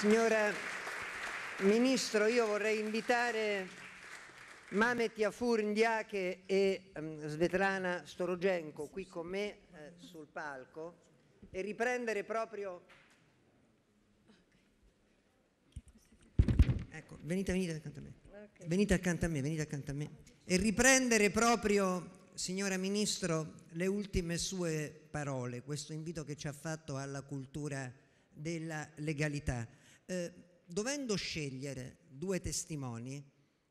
Signora Ministro, io vorrei invitare Mamet Yafur Indiache e ehm, Svetlana Storogenko qui con me eh, sul palco e riprendere proprio... Ecco, venite, venite accanto a me. Venite accanto a me, venite accanto a me. E riprendere proprio, signora Ministro, le ultime sue parole, questo invito che ci ha fatto alla cultura della legalità. Eh, dovendo scegliere due testimoni,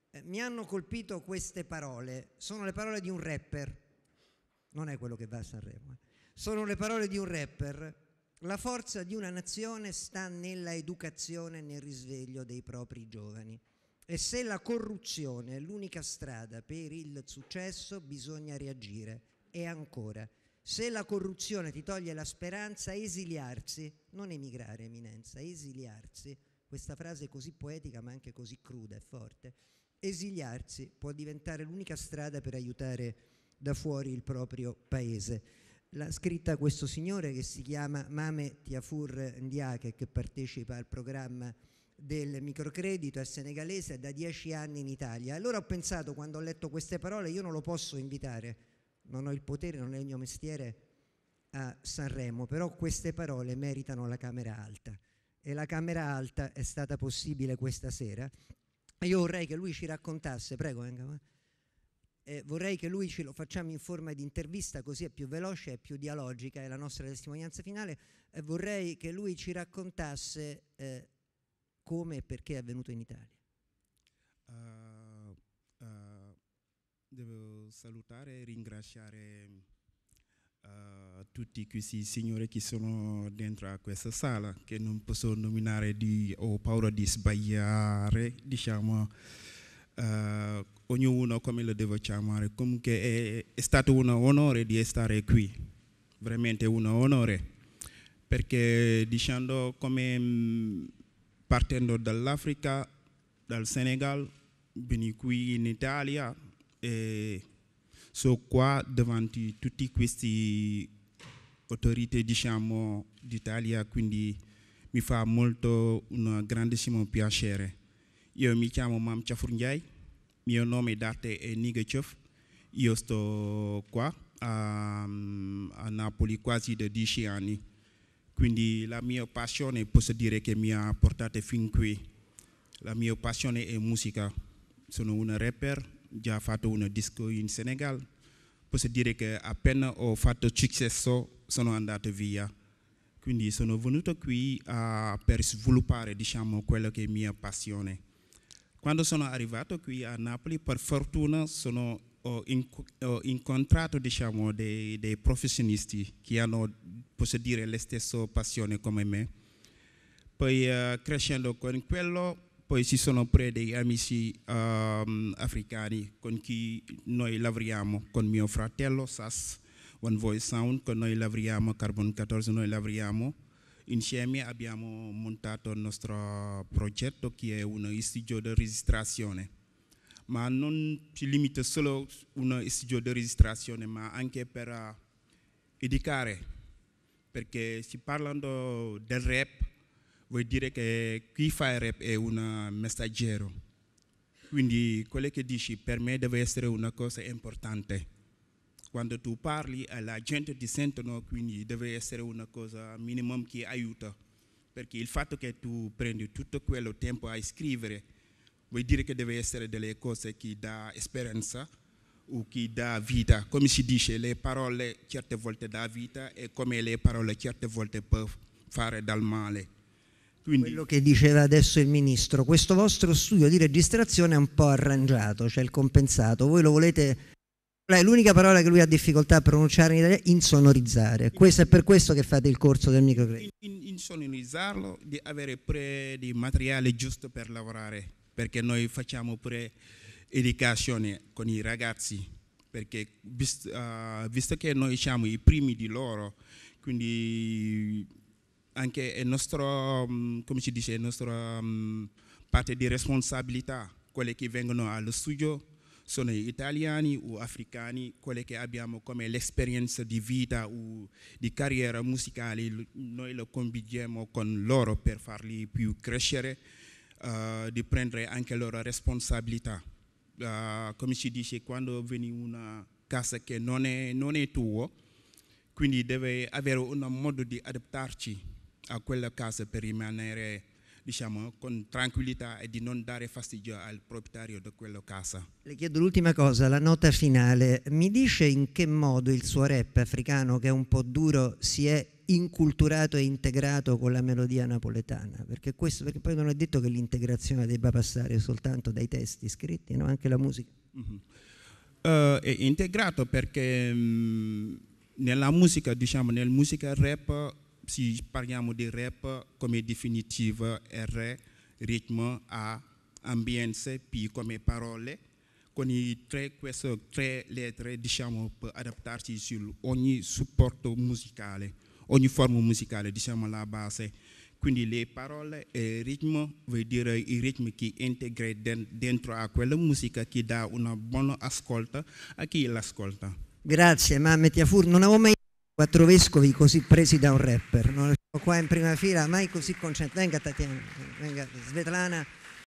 eh, mi hanno colpito queste parole. Sono le parole di un rapper, non è quello che va a Sanremo. Eh. Sono le parole di un rapper. La forza di una nazione sta nella educazione e nel risveglio dei propri giovani. E se la corruzione è l'unica strada per il successo, bisogna reagire. E ancora, se la corruzione ti toglie la speranza, esiliarsi, non emigrare, eminenza, esiliarsi, questa frase è così poetica ma anche così cruda e forte, esiliarsi può diventare l'unica strada per aiutare da fuori il proprio paese. L'ha scritta questo signore che si chiama Mame Tiafur Ndiake, che partecipa al programma del microcredito, è senegalese, è da dieci anni in Italia. Allora ho pensato, quando ho letto queste parole, io non lo posso invitare non ho il potere, non è il mio mestiere a Sanremo, però queste parole meritano la Camera Alta e la Camera Alta è stata possibile questa sera. Io vorrei che lui ci raccontasse, prego, venga, eh, vorrei che lui ce lo facciamo in forma di intervista, così è più veloce, è più dialogica, è la nostra testimonianza finale, eh, vorrei che lui ci raccontasse eh, come e perché è venuto in Italia. Uh, uh, devo salutare e ringraziare uh, tutti questi signori che sono dentro a questa sala, che non posso nominare, di, ho paura di sbagliare, diciamo, uh, ognuno come lo devo chiamare. Comunque è, è stato un onore di stare qui, veramente un onore, perché diciamo come mm, partendo dall'Africa, dal Senegal, veni qui in Italia e su qua davanti tutti questi autorità diciamo, d'Italia, quindi mi fa molto un grandissimo piacere. Io mi chiamo Mam Chafurunjai, mio nome d'arte è Nigechev, io sto qua a, a, Napoli quasi da dieci anni, quindi la mia passione posso dire che mi ha portato fin qui. La mia passione è musica, sono un rapper, già fatto un disco in Senegal, posso dire che appena ho fatto successo sono andato via. Quindi sono venuto qui uh, per sviluppare diciamo, quella che è mia passione. Quando sono arrivato qui a Napoli, per fortuna sono, ho, inc ho, incontrato diciamo, dei, dei, professionisti che hanno, posso dire, la stessa passione come me. Poi uh, crescendo con quello, poi ci sono pure degli amici um, africani con cui noi lavoriamo, con mio fratello Sass, One Voice Sound, con noi lavoriamo, Carbon 14 noi lavoriamo. Insieme abbiamo montato il nostro progetto che è un studio di registrazione, ma non si limita solo a uno studio di registrazione, ma anche per uh, eh, educare, perché si parlando del rap, vuol dire che qui FireApp è un eh, messaggero. Quindi quello che dici per me deve essere una cosa importante. Quando tu parli alla eh, gente ti sentono, quindi deve essere una cosa minimum che aiuta. Perché il fatto che tu prendi tutto quello tempo a scrivere vuol dire che deve essere delle cose che dà esperienza o che dà vita. Come si dice, le parole certe volte dà vita e come le parole certe volte possono fare dal male. Quindi... Quello che diceva adesso il Ministro, questo vostro studio di registrazione è un po' arrangiato, cioè il compensato, voi lo volete... L'unica parola che lui ha difficoltà a pronunciare in italiano è insonorizzare, questo è per questo che fate il corso del microcredito. Insonorizzarlo, in, in di avere pure il materiale giusto per lavorare, perché noi facciamo pre educazione con i ragazzi, perché visto, uh, ah, visto che noi siamo i primi di loro, quindi anche il nostro, mm, come si dice, il nostro um, parte di responsabilità, quelli che vengono allo studio sono italiani o africani, quelli che abbiamo come l'esperienza di vita o di carriera musicale, noi lo conviviamo con loro per farli più crescere, uh, di prendere anche loro responsabilità. Uh, come si dice, quando vieni in una casa che non è, non è tua, quindi devi avere un modo di adattarci a quella casa per rimanere diciamo, con tranquillità e di non dare fastidio al proprietario di quella casa. Le chiedo l'ultima cosa, la nota finale. Mi dice in che modo il suo rap africano, che è un po' duro, si è inculturato e integrato con la melodia napoletana? Perché, questo, perché poi non è detto che l'integrazione debba passare soltanto dai testi scritti, no? anche la musica. Uh, è integrato perché mh, mm, nella musica, diciamo, nel musica rap si parliamo di rap come definitiva R, ritmo A, ambience P come parole, con i tre, queste tre lettere diciamo, per adattarsi su ogni supporto musicale, ogni forma musicale, diciamo la base. Quindi le parole e il ritmo vuol dire i ritmi che integra dentro a quella musica che dà un buon ascolto a chi l'ascolta. Grazie, ma metti a fur, non avevo mai quattro vescovi così presi da un rapper. No? Qua in prima fila, mai così concentrati. Venga Tatiana, venga Svetlana.